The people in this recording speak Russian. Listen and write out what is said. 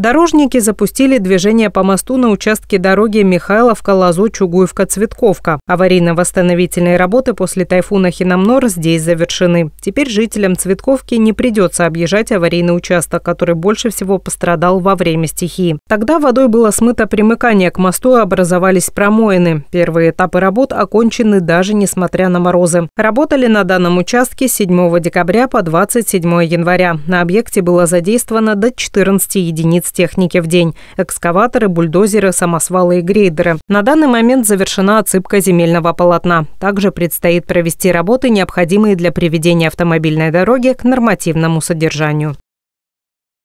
Дорожники запустили движение по мосту на участке дороги Михайловка-Лазо-Чугуевка-Цветковка. Аварийно-восстановительные работы после тайфуна Хинамнор здесь завершены. Теперь жителям Цветковки не придется объезжать аварийный участок, который больше всего пострадал во время стихии. Тогда водой было смыто примыкание к мосту и а образовались промоины. Первые этапы работ окончены даже несмотря на морозы. Работали на данном участке с 7 декабря по 27 января. На объекте было задействовано до 14 единиц спецтехники в день – экскаваторы, бульдозеры, самосвалы и грейдеры. На данный момент завершена отсыпка земельного полотна. Также предстоит провести работы, необходимые для приведения автомобильной дороги к нормативному содержанию.